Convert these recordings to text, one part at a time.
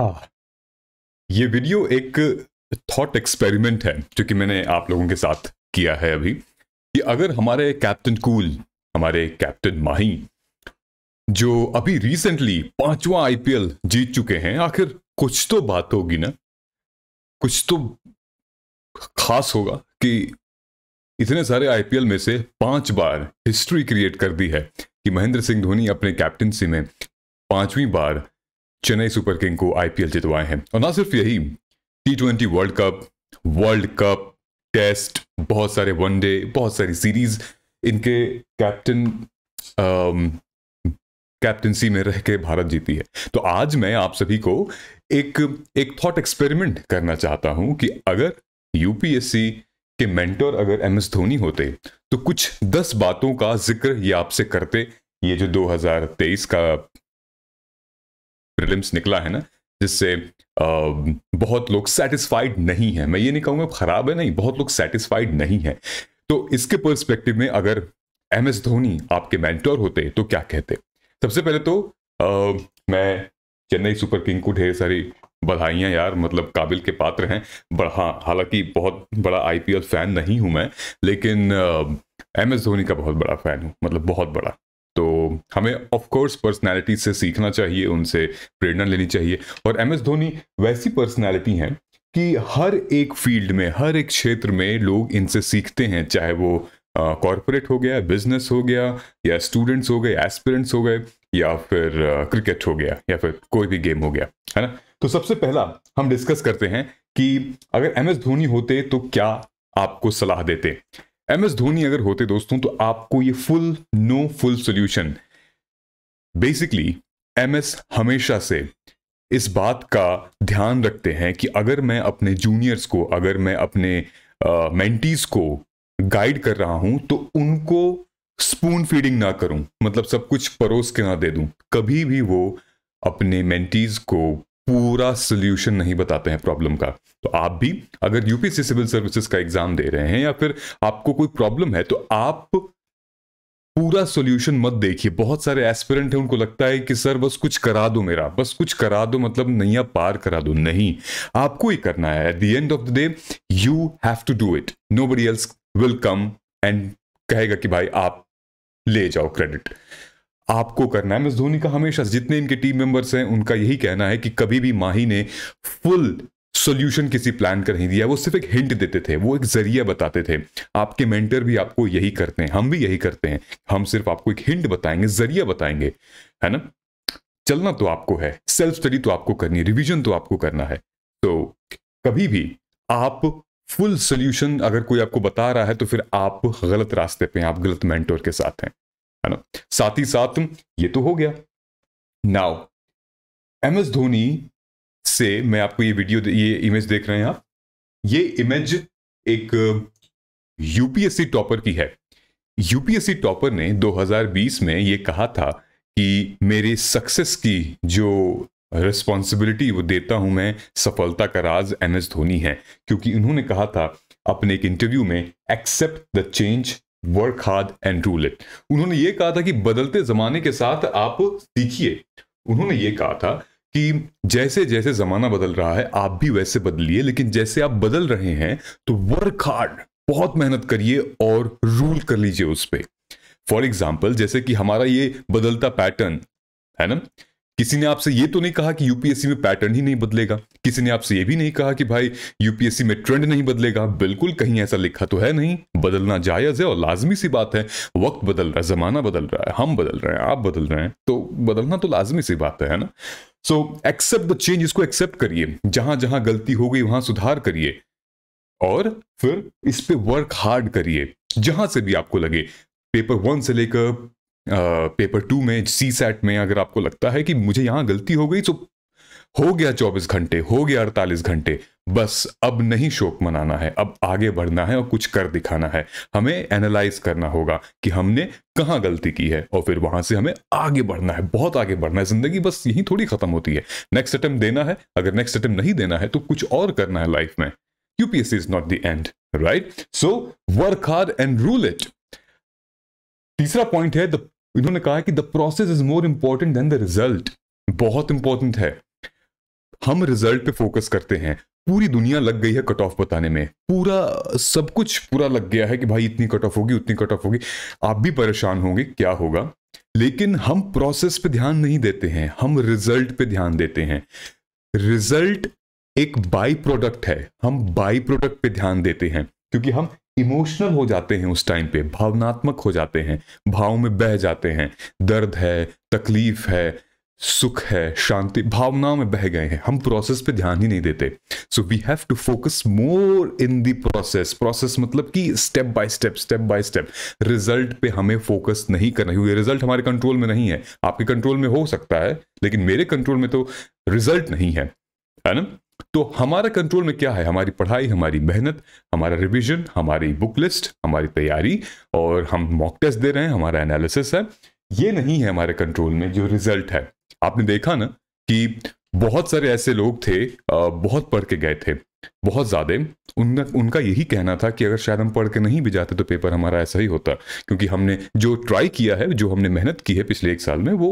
हाँ ये वीडियो एक थॉट एक्सपेरिमेंट है जो कि मैंने आप लोगों के साथ किया है अभी कि अगर हमारे कैप्टन कूल हमारे कैप्टन माही जो अभी रिसेंटली पांचवा आईपीएल जीत चुके हैं आखिर कुछ तो बात होगी ना कुछ तो खास होगा कि इतने सारे आईपीएल में से पांच बार हिस्ट्री क्रिएट कर दी है कि महेंद्र सिंह धोनी अपने कैप्टनसी में पांचवी बार चेन्नई सुपर किंग को आईपीएल जितवाए हैं और ना सिर्फ यही T twenty world cup world cup test बहुत सारे वनडे बहुत सारी सीरीज इनके कैप्टन कैप्टनसी um, में रह के भारत जीती है तो आज मैं आप सभी को एक एक थॉट एक्सपेरिमेंट करना चाहता हूं कि अगर यूपीएससी के मेंटर अगर एम एस धोनी होते तो कुछ दस बातों का जिक्र ये आपसे करते ये जो 2023 का प्रिलिम्स निकला है ना जिससे बहुत लोग सेटिस्फाइड नहीं है मैं ये नहीं कहूँगा खराब है नहीं बहुत लोग सेटिस्फाइड नहीं है तो इसके परस्पेक्टिव में अगर एम एस धोनी आपके मैंटोर होते तो क्या कहते सबसे पहले तो आ, मैं चेन्नई सुपर किंग को ढेर सारी बधाइयाँ यार मतलब काबिल के पात्र हैं हाँ हालांकि बहुत बड़ा आईपीएल फैन नहीं हूँ मैं लेकिन एम एस धोनी का बहुत बड़ा फैन हूँ मतलब बहुत बड़ा तो हमें ऑफकोर्स पर्सनैलिटी से सीखना चाहिए उनसे प्रेरणा लेनी चाहिए और एम एस धोनी वैसी पर्सनैलिटी हैं कि हर एक फील्ड में हर एक क्षेत्र में लोग इनसे सीखते हैं चाहे वो कॉरपोरेट हो गया बिजनेस हो गया या स्टूडेंट्स हो गए एस्पिरेंट्स हो गए या फिर क्रिकेट हो गया या फिर कोई भी गेम हो गया है ना तो सबसे पहला हम डिस्कस करते हैं कि अगर एम एस धोनी होते तो क्या आपको सलाह देते एम एस धोनी अगर होते दोस्तों तो आपको ये full no full solution basically M S हमेशा से इस बात का ध्यान रखते हैं कि अगर मैं अपने जूनियर्स को अगर मैं अपने मेंटीज को गाइड कर रहा हूं तो उनको स्पून फीडिंग ना करूं मतलब सब कुछ परोस के ना दे दूं कभी भी वो अपने मेंटीज को पूरा सोल्यूशन नहीं बताते हैं प्रॉब्लम का तो आप भी अगर यूपीएससी सिविल सर्विसेज का एग्जाम दे रहे हैं या फिर आपको कोई प्रॉब्लम है तो आप पूरा सॉल्यूशन मत देखिए बहुत सारे एस्पिरेंट हैं उनको लगता है कि सर बस कुछ करा दो मेरा बस कुछ करा दो मतलब नैया पार करा दो नहीं आपको ही करना है at the end of the day you have to do it nobody else will come and कहेगा कि भाई आप ले जाओ क्रेडिट आपको करना है एम एस धोनी का हमेशा जितने इनके टीम मेंबर्स हैं उनका यही कहना है कि कभी भी माही ने फुल सोल्यूशन किसी प्लान का नहीं दिया वो सिर्फ एक हिंट देते थे वो एक जरिया बताते थे आपके मेंटर भी आपको यही करते हैं हम भी यही करते हैं हम सिर्फ आपको एक हिंट बताएंगे जरिया बताएंगे है ना चलना तो आपको है सेल्फ स्टडी तो आपको करनी है रिविजन तो आपको करना है तो कभी भी आप फुल सोल्यूशन अगर कोई आपको बता रहा है तो फिर आप गलत रास्ते पे हैं आप गलत मेंटोर के साथ हैं है ना साथ ही साथ ये तो हो गया नाउ एम एस धोनी से मैं आपको ये वीडियो ये इमेज देख रहे हैं आप ये इमेज एक यूपीएससी uh, टॉपर की है यूपीएससी टॉपर ने 2020 में ये कहा था कि मेरे सक्सेस की जो रिस्पॉन्सिबिलिटी वो देता हूं मैं सफलता का राज एम एस धोनी है क्योंकि उन्होंने कहा था अपने एक इंटरव्यू में accept the change work hard and rule it उन्होंने ये कहा था कि बदलते जमाने के साथ आप सीखिए उन्होंने ये कहा था कि जैसे जैसे जमाना बदल रहा है आप भी वैसे बदलिए लेकिन जैसे आप बदल रहे हैं तो वर्क हार्ड बहुत मेहनत करिए और रूल कर लीजिए उस पर फॉर एग्जाम्पल जैसे कि हमारा ये बदलता पैटर्न है ना किसी ने आपसे ये तो नहीं कहा कि यूपीएससी में पैटर्न ही नहीं बदलेगा किसी ने आपसे यह भी नहीं कहा कि भाई यूपीएससी में ट्रेंड नहीं बदलेगा बिल्कुल कहीं ऐसा लिखा तो है नहीं बदलना जायज है और लाजमी सी बात है वक्त बदल रहा है जमाना बदल रहा है हम बदल रहे हैं आप बदल रहे हैं तो बदलना तो लाजमी सी बात है ना सो एक्सेप्ट द चेंज इसको एक्सेप्ट करिए जहां जहां गलती हो गई वहां सुधार करिए और फिर इस पर वर्क हार्ड करिए जहां से भी आपको लगे पेपर वन से लेकर पेपर टू में सी सैट में अगर आपको लगता है कि मुझे यहां गलती हो गई तो हो गया चौबीस घंटे हो गया अड़तालीस घंटे बस अब नहीं शोक मनाना है अब आगे बढ़ना है और कुछ कर दिखाना है हमें एनालाइज करना होगा कि हमने कहाँ गलती की है और फिर वहां से हमें आगे बढ़ना है बहुत आगे बढ़ना है जिंदगी बस यही थोड़ी खत्म होती है नेक्स्ट अटेम्प्ट देना है अगर नेक्स्ट अटेम्प्ट नहीं देना है तो कुछ और करना है लाइफ में UPSC is not the end right so work hard and rule it तीसरा पॉइंट है द इन्होंने कहा कि the process is more important than the result बहुत इंपॉर्टेंट है हम रिजल्ट पे फोकस करते हैं पूरी दुनिया लग गई है कट ऑफ बताने में पूरा सब कुछ पूरा लग गया है कि भाई इतनी कट ऑफ होगी उतनी कट ऑफ होगी आप भी परेशान होंगे क्या होगा लेकिन हम प्रोसेस पे ध्यान नहीं देते हैं हम रिजल्ट पे ध्यान देते हैं रिजल्ट एक बाई प्रोडक्ट है हम बाई प्रोडक्ट पे ध्यान देते हैं क्योंकि हम इमोशनल हो जाते हैं उस टाइम पे भावनात्मक हो जाते हैं भाव में बह जाते हैं दर्द है तकलीफ है सुख है शांति भावनाओं में बह गए हैं हम प्रोसेस पे ध्यान ही नहीं देते so we have to focus more in the process process मतलब कि step by step step by step result पे हमें फोकस नहीं करना क्योंकि रिजल्ट हमारे कंट्रोल में नहीं है आपके कंट्रोल में हो सकता है लेकिन मेरे कंट्रोल में तो रिजल्ट नहीं है है ना तो हमारा कंट्रोल में क्या है हमारी पढ़ाई हमारी मेहनत हमारा रिविजन हमारी बुक लिस्ट हमारी तैयारी और हम मॉक टेस्ट दे रहे हैं हमारा एनालिसिस है ये नहीं है हमारे कंट्रोल में जो रिजल्ट है आपने देखा ना कि बहुत सारे ऐसे लोग थे बहुत पढ़ के गए थे बहुत ज़्यादा उनका उनका यही कहना था कि अगर शायद हम पढ़ के नहीं भी जाते तो पेपर हमारा ऐसा ही होता क्योंकि हमने जो ट्राई किया है जो हमने मेहनत की है पिछले एक साल में वो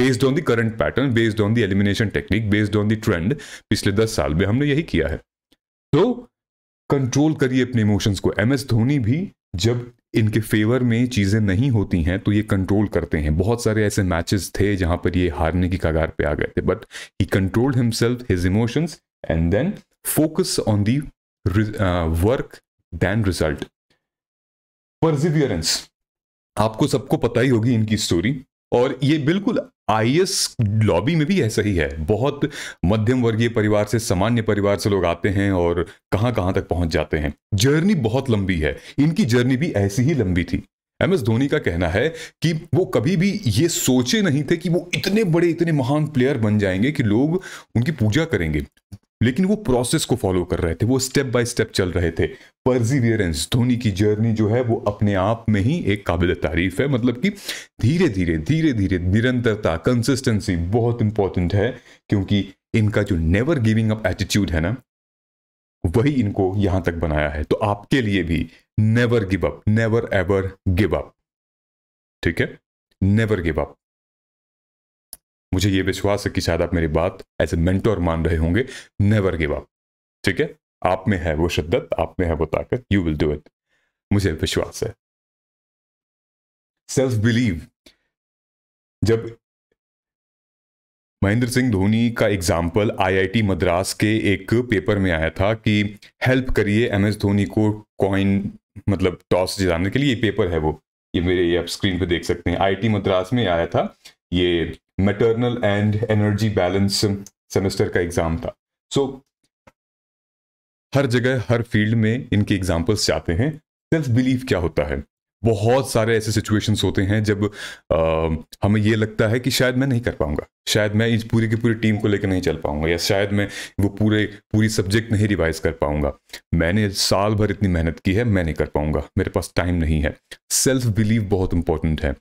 based on the current pattern based on the elimination technique based on the trend पिछले दस साल में हमने यही किया है तो कंट्रोल करिए अपने इमोशंस को एम एस धोनी भी जब इनके फेवर में चीज़ें नहीं होती हैं तो ये कंट्रोल करते हैं बहुत सारे ऐसे मैचेस थे जहां पर ये हारने की कगार पे आ गए थे but he controlled himself his emotions and then focus on the work then result perseverance आपको सबको पता ही होगी इनकी स्टोरी और ये बिल्कुल एस लॉबी में भी ऐसा ही है बहुत मध्यम वर्गीय परिवार से सामान्य परिवार से लोग आते हैं और कहां कहां तक पहुंच जाते हैं जर्नी बहुत लंबी है इनकी जर्नी भी ऐसी ही लंबी थी एम एस धोनी का कहना है कि वो कभी भी ये सोचे नहीं थे कि वो इतने बड़े इतने महान प्लेयर बन जाएंगे कि लोग उनकी पूजा करेंगे लेकिन वो प्रोसेस को फॉलो कर रहे थे वो स्टेप बाय स्टेप चल रहे थे परजीवियरेंस धोनी की जर्नी जो है वो अपने आप में ही एक काबिल तारीफ है मतलब कि धीरे धीरे धीरे धीरे निरंतरता कंसिस्टेंसी बहुत इंपॉर्टेंट है क्योंकि इनका जो नेवर गिविंग अप एटीट्यूड है ना वही इनको यहां तक बनाया है तो आपके लिए भी never give up never ever give up ठीक है नेवर गिव अप मुझे ये विश्वास है कि शायद आप मेरी बात एज ए मेंटोर मान रहे होंगे नेवर गिव अप ठीक है आप में है वो शिद्दत आप में है वो ताकत यू विल डू इट मुझे विश्वास है सेल्फ बिलीव जब महेंद्र सिंह धोनी का एग्जाम्पल आईआईटी मद्रास के एक पेपर में आया था कि हेल्प करिए एम एस धोनी को कॉइन मतलब टॉस जिताने के लिए ये पेपर है वो ये मेरे ये आप स्क्रीन पे देख सकते हैं टी मद्रास में आया था ये maternal and energy balance semester का एग्जाम था सो so, हर जगह हर फील्ड में इनके एग्जाम्पल्स जाते हैं सेल्फ बिलीव क्या होता है बहुत सारे ऐसे सिचुएशंस होते हैं जब आ, हमें ये लगता है कि शायद मैं नहीं कर पाऊंगा शायद मैं इस पूरी की पूरी टीम को लेकर नहीं चल पाऊंगा या शायद मैं वो पूरे पूरी सब्जेक्ट नहीं रिवाइज कर पाऊंगा मैंने साल भर इतनी मेहनत की है मैं नहीं कर पाऊंगा मेरे पास टाइम नहीं है सेल्फ बिलीव बहुत इंपॉर्टेंट है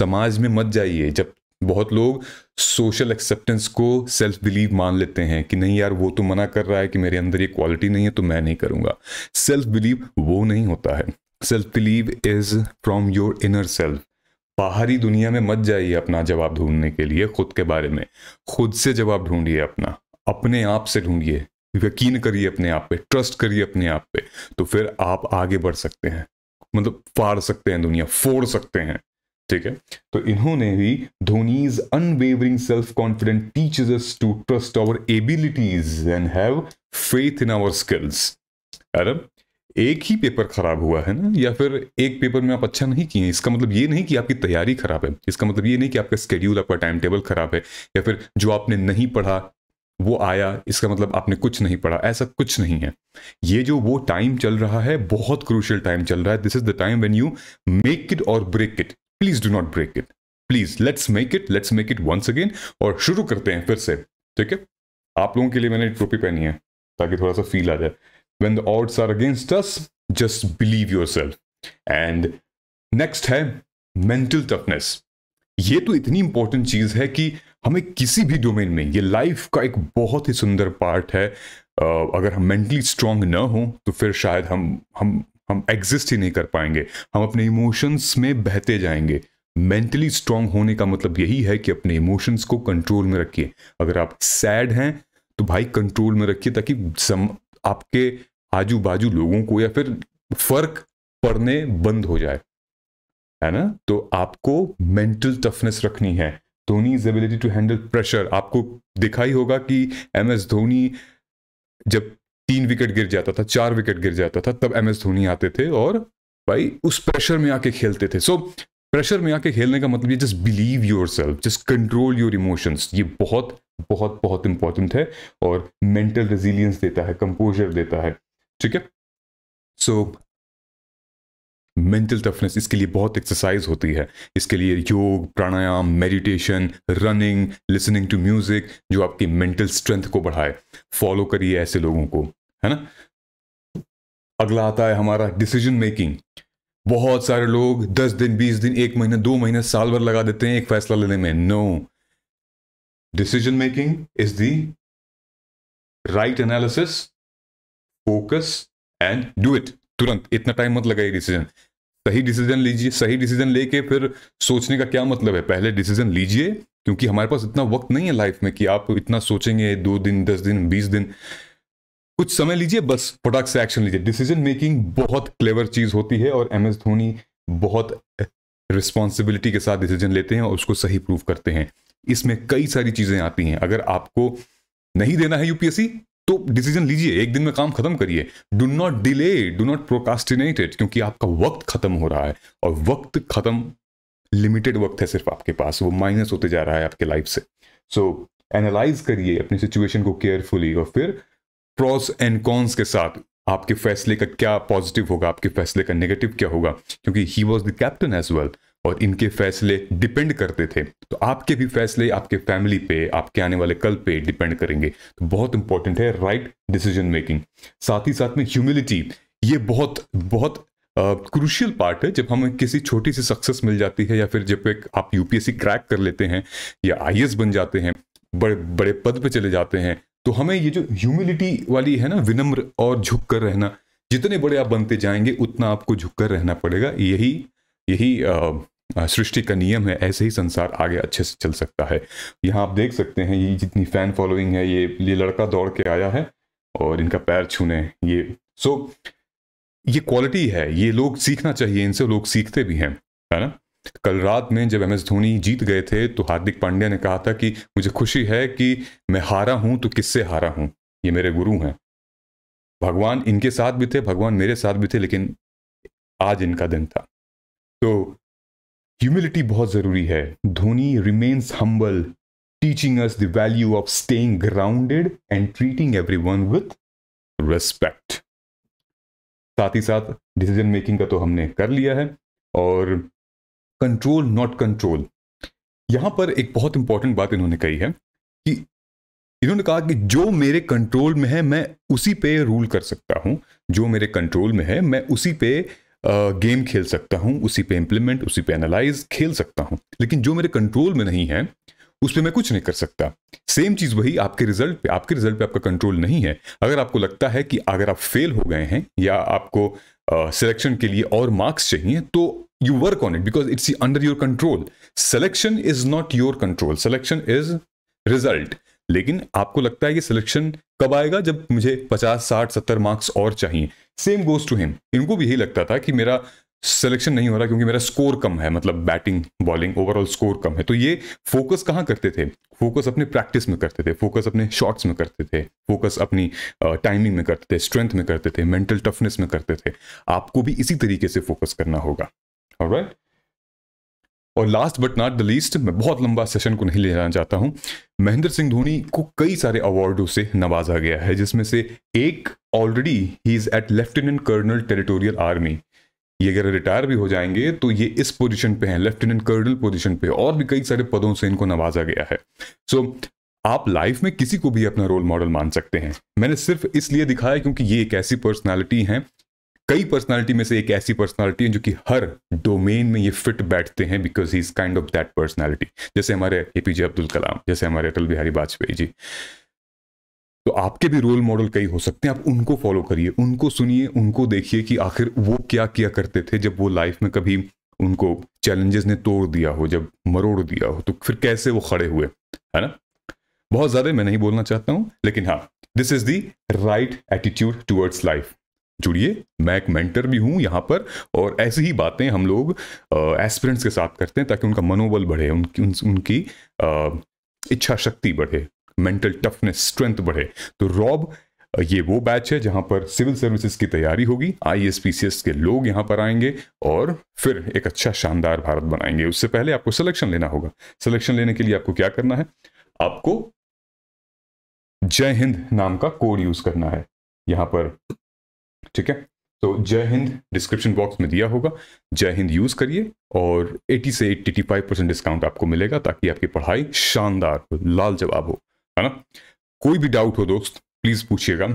समाज में मत जाइए जब बहुत लोग सोशल एक्सेप्टेंस को सेल्फ बिलीव मान लेते हैं कि नहीं यार वो तो मना कर रहा है कि मेरे अंदर ये क्वालिटी नहीं है तो मैं नहीं करूँगा सेल्फ बिलीव वो नहीं होता है self believe is from your inner self बाहरी दुनिया में मत जाइए अपना जवाब ढूंढने के लिए खुद के बारे में खुद से जवाब ढूंढिए अपना अपने आप से ढूंढिए यकीन करिए अपने आप पे ट्रस्ट करिए अपने आप पे तो फिर आप आगे बढ़ सकते हैं मतलब फाड़ सकते हैं दुनिया फोड़ सकते हैं ठीक है तो इन्होंने भी Dhoni's unwavering self confident teachers us to trust our abilities and have faith in our skills अरब एक ही पेपर खराब हुआ है ना या फिर एक पेपर में आप अच्छा नहीं किए इसका मतलब ये नहीं कि आपकी तैयारी खराब है इसका मतलब ये नहीं कि आपका स्केड्यूल आपका टाइम टेबल खराब है या फिर जो आपने नहीं पढ़ा वो आया इसका मतलब आपने कुछ नहीं पढ़ा ऐसा कुछ नहीं है ये जो वो टाइम चल रहा है बहुत क्रूशियल टाइम चल रहा है this is the time when you make it और break it please do not break it please let's make it let's make it once again और शुरू करते हैं फिर से ठीक है आप लोगों के लिए मैंने ट्रोपी पहनी है ताकि थोड़ा सा फील आ जाए when the odds are against us just believe yourself and next है मेंटल टफनेस ये तो इतनी इंपॉर्टेंट चीज है कि हमें किसी भी डोमेन में ये लाइफ का एक बहुत ही सुंदर पार्ट है अगर हम मेंटली स्ट्रांग ना हो तो फिर शायद हम हम हम एग्जिस्ट ही नहीं कर पाएंगे हम अपने इमोशंस में बहते जाएंगे मेंटली स्ट्रांग होने का मतलब यही है कि अपने इमोशंस को कंट्रोल में रखिए अगर आप सैड हैं तो भाई कंट्रोल में रखिए ताकि आपके आजू बाजू लोगों को या फिर फर्क पड़ने बंद हो जाए है ना तो आपको मेंटल टफनेस रखनी है Dhoni is ability to handle pressure आपको दिखाई होगा कि एम एस धोनी जब तीन विकेट गिर जाता था चार विकेट गिर जाता था तब एम एस धोनी आते थे और भाई उस प्रेशर में आके खेलते थे सो so, प्रेशर में आके खेलने का मतलब ये just believe yourself just control your emotions ये बहुत बहुत बहुत इंपॉर्टेंट है और मेंटल रेजिलियंस देता है कंपोजर देता है ठीक है सो मेंटल टफनेस इसके लिए बहुत एक्सरसाइज होती है इसके लिए yoga pranayama meditation running listening to music जो आपकी मेंटल स्ट्रेंथ को बढ़ाए फॉलो करिए ऐसे लोगों को है ना अगला आता है हमारा डिसीजन मेकिंग बहुत सारे लोग दस दिन बीस दिन एक महीना दो महीने साल भर लगा देते हैं एक फैसला लेने में no decision making is the right analysis focus and do it तुरंत इतना टाइम मत लगाइए डिसीजन सही डिसीजन लीजिए सही डिसीजन लेके फिर सोचने का क्या मतलब है पहले डिसीजन लीजिए क्योंकि हमारे पास इतना वक्त नहीं है लाइफ में कि आप इतना सोचेंगे दो दिन दस दिन बीस दिन कुछ समय लीजिए बस प्रोडक्ट से एक्शन लीजिए डिसीजन मेकिंग बहुत क्लेवर चीज होती है और एम एस धोनी बहुत रिस्पॉन्सिबिलिटी के साथ डिसीजन लेते हैं और उसको सही प्रूव करते हैं इसमें कई सारी चीजें आती हैं अगर आपको नहीं देना है यूपीएससी तो डिसीजन लीजिए एक दिन में काम खत्म करिए do not delay do not procrastinate it क्योंकि आपका वक्त खत्म हो रहा है और वक्त खत्म लिमिटेड वक्त है सिर्फ आपके पास वो माइनस होते जा रहा है आपके लाइफ से सो एनालाइज करिए अपनी सिचुएशन को केयरफुली और फिर प्रॉस एंड कॉन्स के साथ आपके फैसले का क्या पॉजिटिव होगा आपके फैसले का नेगेटिव क्या होगा क्योंकि he was the captain as well और इनके फैसले डिपेंड करते थे तो आपके भी फैसले आपके फैमिली पे आपके आने वाले कल पे डिपेंड करेंगे तो बहुत इंपॉर्टेंट है राइट डिसीजन मेकिंग साथ ही साथ में ह्यूमिलिटी ये बहुत बहुत क्रूशियल uh, पार्ट है जब हमें किसी छोटी सी सक्सेस मिल जाती है या फिर जब एक आप यूपीएससी क्रैक कर लेते हैं या आई बन जाते हैं बड़े बड़े पद पे चले जाते हैं तो हमें ये जो ह्यूमिलिटी वाली है ना विनम्र और झुक कर रहना जितने बड़े आप बनते जाएंगे उतना आपको झुक कर रहना पड़ेगा यही यही uh, सृष्टि का नियम है ऐसे ही संसार आगे अच्छे से चल सकता है यहाँ आप देख सकते हैं ये जितनी फैन फॉलोइंग है ये ये लड़का दौड़ के आया है और इनका पैर छूने ये सो so, ये क्वालिटी है ये लोग सीखना चाहिए इनसे लोग सीखते भी हैं है ना कल रात में जब एम एस धोनी जीत गए थे तो हार्दिक पांड्या ने कहा था कि मुझे खुशी है कि मैं हारा हूं तो किससे हारा हूं ये मेरे गुरु हैं भगवान इनके साथ भी थे भगवान मेरे साथ भी थे लेकिन आज इनका दिन था तो ह्यूमिलिटी बहुत ज़रूरी है Dhoni remains humble teaching us the value of staying grounded and treating one with respect साथ ही साथ डिसीजन मेकिंग का तो हमने कर लिया है और कंट्रोल नॉट कंट्रोल यहां पर एक बहुत इंपॉर्टेंट बात इन्होंने कही है कि इन्होंने कहा कि जो मेरे कंट्रोल में है मैं उसी पे रूल कर सकता हूं जो मेरे कंट्रोल में है मैं उसी पे गेम खेल सकता हूँ उसी पे इम्प्लीमेंट उसी पे एनालाइज खेल सकता हूँ लेकिन जो मेरे कंट्रोल में नहीं है उस पर मैं कुछ नहीं कर सकता सेम चीज़ वही आपके रिजल्ट पे आपके रिजल्ट पे आपका कंट्रोल नहीं है अगर आपको लगता है कि अगर आप फेल हो गए हैं या आपको सिलेक्शन uh, के लिए और मार्क्स चाहिए तो you work on it because it's under your control selection is not your control selection is result लेकिन आपको लगता है कि सिलेक्शन कब आएगा जब मुझे 50 60 70 मार्क्स और चाहिए सेम गोज टू हिम इनको भी यही लगता था कि मेरा सिलेक्शन नहीं हो रहा क्योंकि मेरा स्कोर कम है मतलब बैटिंग बॉलिंग ओवरऑल स्कोर कम है तो ये फोकस कहाँ करते थे फोकस अपने प्रैक्टिस में करते थे फोकस अपने शॉट्स में करते थे फोकस अपनी टाइमिंग में करते थे स्ट्रेंथ में करते थे मेंटल टफनेस में करते थे आपको भी इसी तरीके से फोकस करना होगा राइट और last but not the least मैं बहुत लंबा सेशन को नहीं ले जाना चाहता हूं महेंद्र सिंह धोनी को कई सारे अवार्डों से नवाजा गया है जिसमें से एक already he is at lieutenant colonel territorial army ये अगर रिटायर भी हो जाएंगे तो ये इस पोजीशन पे हैं लेफ्टिनेंट कर्नल पोजीशन पे और भी कई सारे पदों से इनको नवाजा गया है सो so, आप लाइफ में किसी को भी अपना रोल मॉडल मान सकते हैं मैंने सिर्फ इसलिए दिखाया क्योंकि ये एक ऐसी पर्सनालिटी हैं कई पर्सनालिटी में से एक ऐसी पर्सनालिटी है जो कि हर डोमेन में ये फिट बैठते हैं because he is kind of that personality जैसे हमारे एपीजे अब्दुल कलाम जैसे हमारे अटल बिहारी वाजपेयी जी तो आपके भी रोल मॉडल कई हो सकते हैं आप उनको फॉलो करिए उनको सुनिए उनको देखिए कि आखिर वो क्या किया करते थे जब वो लाइफ में कभी उनको चैलेंजेस ने तोड़ दिया हो जब मरोड़ दिया हो तो फिर कैसे वो खड़े हुए है ना बहुत ज्यादा मैं नहीं बोलना चाहता हूं लेकिन हाँ this is the right attitude towards life जुड़िए मैं एक मेंटर भी हूँ यहाँ पर और ऐसी ही बातें हम लोग एस्पिरेंट्स के साथ करते हैं ताकि उनका मनोबल बढ़े उनकी उन, उनकी इच्छा शक्ति बढ़े मेंटल टफनेस स्ट्रेंथ बढ़े तो रॉब ये वो बैच है जहाँ पर सिविल सर्विसेज की तैयारी होगी I S P C S के लोग यहाँ पर आएंगे और फिर एक अच्छा शानदार भारत बनाएंगे उससे पहले आपको सिलेक्शन लेना होगा सिलेक्शन लेने के लिए आपको क्या करना है आपको जय हिंद नाम का कोड यूज करना है यहाँ पर ठीक है तो जय हिंद डिस्क्रिप्शन बॉक्स में दिया होगा जय हिंद यूज़ करिए और 80 से 85 परसेंट डिस्काउंट आपको मिलेगा ताकि आपकी पढ़ाई शानदार हो लाल जवाब हो है ना कोई भी डाउट हो दोस्त प्लीज़ पूछिएगा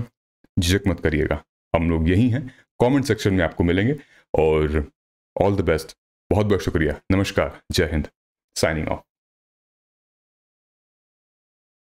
झिझक मत करिएगा हम लोग यही हैं कमेंट सेक्शन में आपको मिलेंगे और ऑल द बेस्ट बहुत बहुत शुक्रिया नमस्कार जय हिंद साइनिंग ऑफ